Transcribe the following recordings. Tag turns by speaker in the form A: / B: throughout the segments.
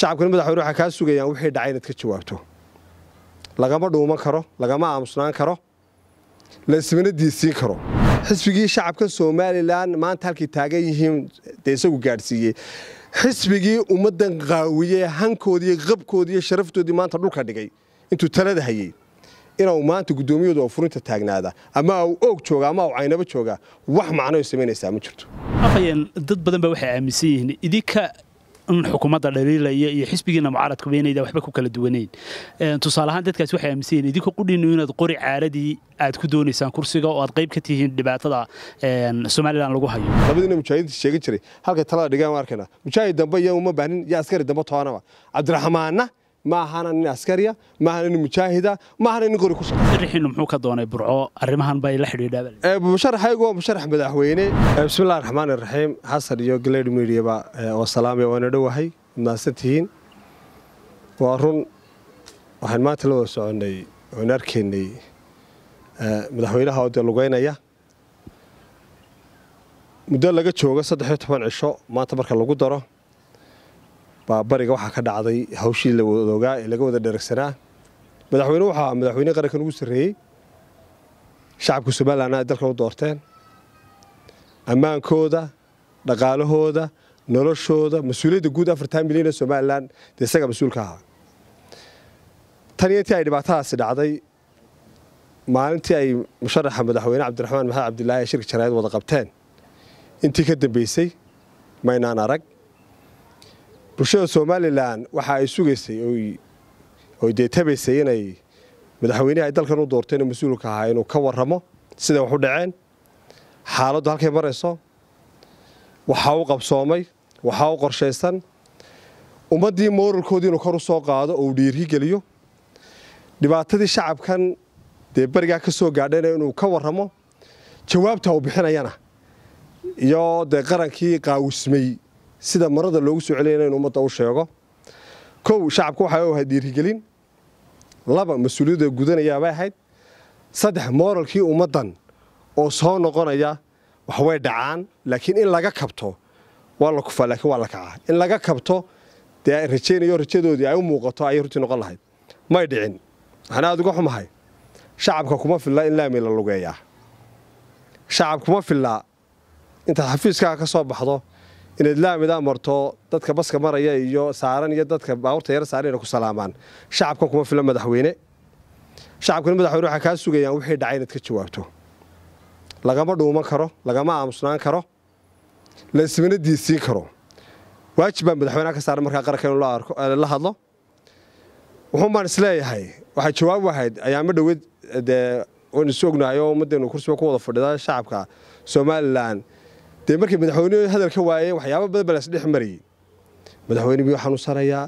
A: shacabkuna madaxweyne waxaa kaa sugayaan wixii dhacay inaad ka jawaabto lagama dhuuman karo lagama aamusnaan karo laismana diisiin karo xisbigii shacabka somalilan maanta halkay taagan yihiin dee isagu gaadhsiiyey xisbigii ummaddan qaawiyey hankoodiiyo qabkoodiiyo sharaftoodii maanta dhulka dhigay intuu talada hayay inuu maanta guddoomiyooda oo furinta taagnaada ama u oog jooga ama u caynabo jooga wax macnoy samaynaysaa ma jirto
B: dad badan baa waxay aaminsan yihiin idinka in xukuumadda dhaliilaya iyo xisbigiina mucaaradka weynayda waxba ku kala duwaneyn tusaale ahaan dadkaas waxay aaminsan yihin idinka qudhinu inaad qori caaladii aad ku doonaysaan kursiga oo aad qayb ka tihiin dhibaatada
A: somalilan lagu hayo labadiina mujaahidiinta sheegin jiray halkay talada dhigaan arkayna mujaahid dambe iyo uma baahnin iyo askari dambe toonaba cabdiraxmaanna ma ahana nin askariya ma ahana nin mujaahida ma nin guri ku muxuu ka doonay burco arrimahan bay la xidhiidhaa ee musharaxaygu waa musharax madaxweyne bismillahi raxmaani raxiim xasan iyo galeyd media oo salaamaya waana dhowahay mahadsantihiin waa run waxaan maanta la wada soconnay oan arkaynay madaxweynaha oo dee lugeynaya muddo laga joogo saddex iyo toban cisho maanta marka lagu daro bariga waxaa ka dhacday hawshii la wadoogaa ee laga wada dheragsanaa madaxweyne waxaa madaxweyne qarankan ugu sarreeyey shacabka somalilanna ay dalkan u doorteen ammaankooda dhaqaalahooda noloshooda mas-uuliyadda guud afartan milyan ee somalilan dee isagaa mas-uulka ahaa tan iyo intii ay dhibaatadaasi dhacday maalintii ay musharaxa madaxweyne cabdiraxmaan maxamed cabdilaahi ee shirka jaraayad wada qabteen intii ka dambeysay maynaan arag bulshada somalilan waxa ay sugaysay oy dee tabaysay inay madaxweynihi ay dalkan u doorteen mas-uulka ahaa inuu ka waramo siday wax u dhaceen xaaladdu halkay marayso waxaa u qabsoomay waxaa u qorshaysan ummaddii mooralkoodii inuu kor u soo qaado oo uu geliyo dhibaatadii shacabkan dee berigaa ka soo gaadhayna inuu ka warramo jawaabta uu bixinayana iyo dee qarankii qaawismay sida marada loogu soo celiyana inu ummadda u sheego kow shacabka waxay u ahayd dhiirigelin laba mas-uuliyadda gudanayaabay ahayd saddex mooralkii ummaddan oo soo noqonaya waxway dhacaan laakiin in laga kabto waa la kufaa laakiin waa la kacaa in laga kabto dee rajaynayo rajadoodii ay u muuqato ayay runtii noqon lahayd may dhicin waxaan aada uga xumahay shacabka kuma filla in laami la lugeeyaa shacab kuma fillaa intaad xafiiskaha ka soo baxdo inaad laamidaa marto dadka baska maraya iyo saaran iyo dadka baabuurta yar saaran ku salaamaan shacabka kuma filan madaxweyne shacabkuna madaxweyne waxaa kaa sugayaan wixii dhacay inaad ka jawaabto lagama dhuuman karo lagama aamusnaan karo la ismana diidsiin karo waajib baa madaxweyneha ka saaran markaa qaranka inuu la eh, hadlo wuxuun baan isleeyahay waxaad jawaab wahayd ayaama dhoweyd eh, dee waan isu ognahay oo ummaddeenu kursiba ku wada fadhidaa shacabka somalilan dee markii madaxweynuhu hadal ka waayeen waxyaaba badan baa lasdhex marayey madaxweyne miyuu xanuunsanayaa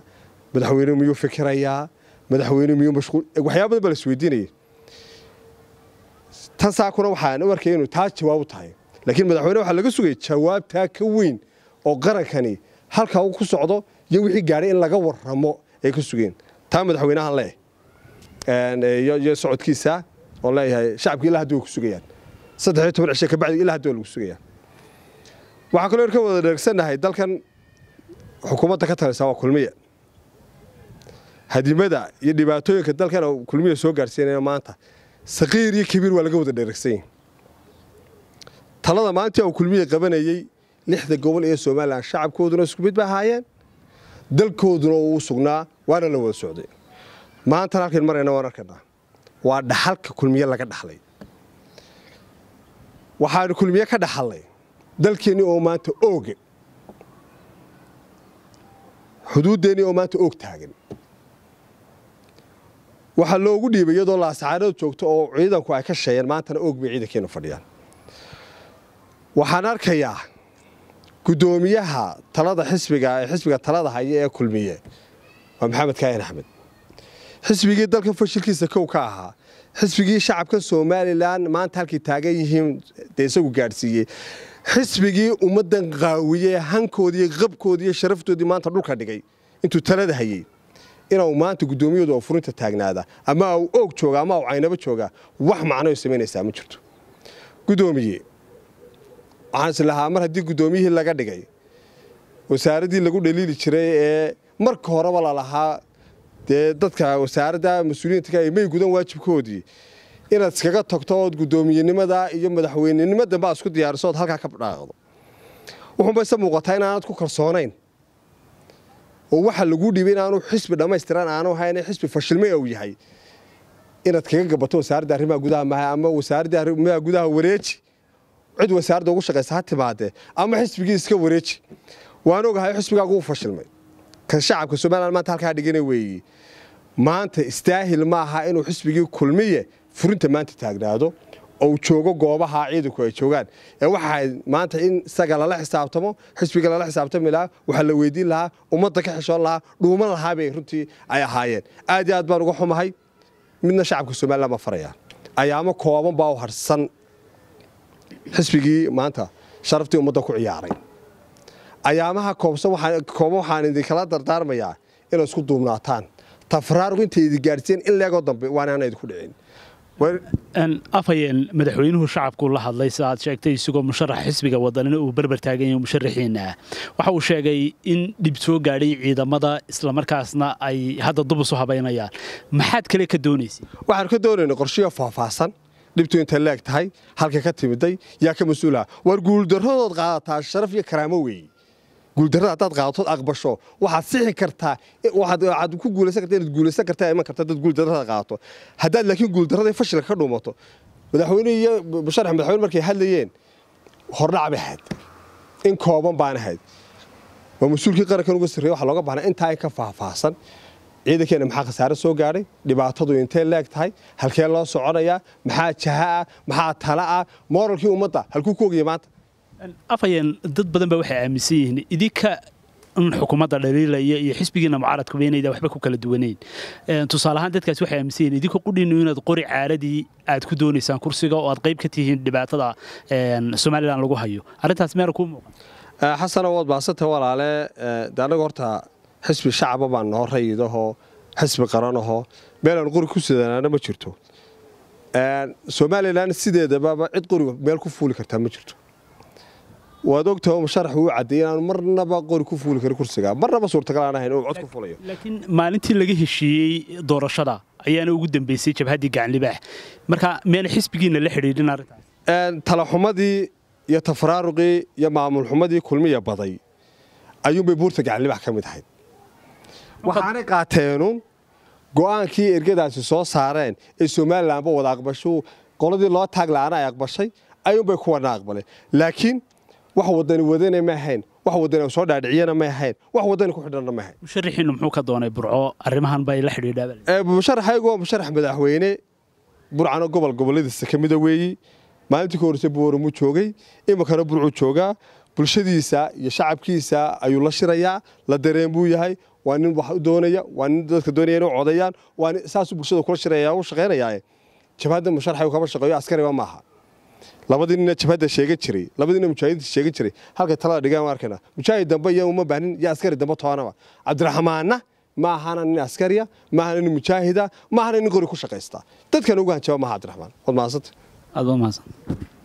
A: madaxweyne miyuu fikirayaa madaxweyne miyuu mashquul waxyaaba badan baa la isweydiinayay tan saakuna waxaan u arkay inuu taa jawaabu tahay laakiin madaxweyne waxaa laga sugayay jawaabtaa ka weyn oo qarankani halkaa uu ku socdo iyo wixii gaadhay in laga waramo ay ka sugeen taa madaxweynahan leh iyo socodkiisa oon leeyahay shacabka ilaa hadduu ku sugayaan saddexiyo toban cishe kabacdi ilaa hadduu lagu sugayaa waxaan kaloo ka wada dheegsanahay dalkan xukuumadda ka talisa waa kulmiya hadimada iyo dhibaatooyinka dalkan oo kulmiya soo gaarsiinaya maanta saqiir iyo kabiir waa laga wada dheegsanyay talada maantii uu kulmiya qabanayey lixda gobol ee Soomaaliland shacabkooduna isku mid ba ahaayeen dalkooduna uu sugnaa waana la wada socday maantan halkan marayna waan arkaynaa waa dhaxalka kulmiye laga dhaxlay waxaan kulmiye ka dhaxalnay dalkeenni oo maanta ooga xuduuddeenni oo maanta oog taagan waxaa loogu dhiibay iyadoo laascaaradu joogto oo ciidanku ay ka sheeyeen maantana oog bay ciidankeenu fadhiyaan waxaan arkayaa guddoomiyaha talada xisbiga ee xisbiga talada haya ee kulmiye waa maxamed kaahin axmed xisbigii dalka fashilkiisa kow ka ahaa xisbigii shacabka somalilan maanta halkay taagan yihiin dee isagu gaadhsiiyey xisbigii ummaddan qaawiyey hankoodiiyo qabkoodiiyo sharaftoodii maanta dhulka dhigay intuu talada hayey inuu maanta guddoomiyooda oo furinta taagnaada ama u oog jooga ama u caynabo jooga wax macnoy samaynaysaa ma jirto guddoomiye waxaan islahaa mar haddii guddoomiyihii laga dhigay wasaaraddii lagu dhaliili jiray ee marka horeba lalahaa dee dadka wasaaradda mas-uuliyiinta may gudan waajibkoodii inaad iskaga tagto ood guddoomiyenimada iyo madaxweynenimo dambe aad isku diyaariso ood halkaa ka dhaaqdo wuxuunba ise muuqataa in ku kalsoonayn oo waxa lagu dhiibay inaanu xisbi dhammaystiran aanu ahayn xisbi fashilmay uu yahay inaad kaga gabato wasaaradda arrimaha gudaha maha ama wasaaradda arrimaha gudaha wareeji cid wasaaradda ugu shaqaysa ha timaadee ama xisbigii iska wareeji waan ogahay xisbigaagu uu fashilmay kan shacabka somalilan maanta halkaa dhigana weeye maanta istaahil maaha inuu xisbigii kulmiye furinta maanta taagnaado oo joogo goobaha ciidanku ay joogaan ee waxaad maanta in isaga lala xisaabtamo xisbiga lala xisaabtami lahaa waxaa la weydiin lahaa ummadda ka xishoon lahaa dhuuman lahaabay runtii ay ahaayeen aad iyo aad baan uga xumahay midna shacabka somalilan ma farayaan ayaamo kooban baa u harsan xisbigii maanta sharaftii ummadda ku ciyaaray ayaamaha koobkooba waxaan idinkala dardaarmayaa inay isku duubnaataan tafraaruq intay idi gaadhsiiyeen in leegoo dambe waana ana idinku dhicin afhayeen madaxweynuhu shacabku la hadlay sida aad sheegtay isagoo musharax xisbiga
B: wadanina uu berber taagan yahay musharaxiina waxa uu sheegay in dhib soo gaadhay ciidamada islamarkaasna ay hadda
A: dub isu habaynayaan maxaad kale ka doonaysa waxaan ka doonaynay qorshiyo faahfaahsan dhibtu intay leeg tahay halka ka timiday yaa ka mas-uulaha war guuldarradood qaadataa sharaf iyo karaamo weeye guuldarada haddaad qaadatood aqbasho waxaad sixi kartaa waxaad ku guulaysan kartaa inaad guulaysan kartaa iman kartaa dad guuldarada qaato haddaad laakiin guuldaradii fashilka ka dhuumato madaxweyne iyo bashar madaxweyne markay hadlayeen hordhac bay ahayd in kooban baan ahayd waa mas-uulkii qarankan uga sarreeye waxaa looga baahnaa intaa in ka faahfaahsan ciidankeena maxaa khasaare soo gaadhay dhibaatadu intee leeg tahay halkee loo soconayaa maxaa jaha ah maxaa tala ah mooralkii ummadda halkuu ku ogya maanta
B: afhayeen dad badan ba waxay aaminsan yihiin idinka in xukuumadda dhaliilaya iyo xisbigiina mucaaradkuba inayda waxba ku kala duwanayn tusaale ahaan dadkaasi waxay aaminsan yihiin idinku qudhiinu inaad qori caaladii aad ku doonaysaan kursiga oo aad qayb ka tihiin dhibaatada somalilan lagu hayo
A: arrintaas meera kuu muuqan xasano waad maasanta walaale de annagu horta xisbi shacaba baan noo rayidahoo xisbi qaranahoo meelaan qori ku sidanaana ma jirto somalilan sideedababa cid qori meel ku fuuli kartaa ma jirto waad ogtaha um sharax uu cadeeyey inaanu marnaba qori ku fuuli karin kursiga marnaba suurtagal aan ahayn inuu cod fulayo laakiin
B: maalintii laga heshiiyey doorashada ayaana ugu dambeysay jabhaddii gacanlibaax
A: marka miyana xisbigiinna la xidhiidhin arrintaas talaxumadii iyo tafaraaruqii iyo maamul xumadii kulmiya baday ayuunbay buurta gacanlibaax ka mid ahayd waxaanay qaateenun go'aankii ergadaasi soo saareen ee somalilanba wada aqbashu qoladii loo taag aana ay aqbashay ayuunbay kuwana aqbaleen laakiin wax wadani wadana ma ahayn wax wadani soo dhaadhiciyana ma ahayn wax wadani ku xidhanna ma ahayn
B: musharaxiinu muxuu ka doonay burco arrimahan bay la xidhiidhaa
A: musharaxaygoo musharax madaxweyne burcana gobol gobolladiisa ka mida weeyi maalintii ka horreysay buu oromu joogay iminkana burcuu joogaa bulshadiisa iyo shacabkiisa ayuu la shirayaa la dareen buu yahay waa nin wax u doonaya waa nin dadka doonaya inay codayaan waa saasuu bulshada kula shiraya u shaqaynayaa jabhadda musharaxay kama shaqeeyo askariba maaha labadiinna jabhada sheegan jiray labadiinna mujaahidiinta sheegan jiray halkay talada dhigaan arkayna mujaahid dambe iyo uma baanin iyo askari dambe toonaba cabdiraxmaanna ma ahana nin askariya ma ahana nin mujaahida ma ahana nin qori ku shaqaysta dadkan ugu hanjaba maaha cabdiraxmaan waad mahadsantahay aad waa mahadsan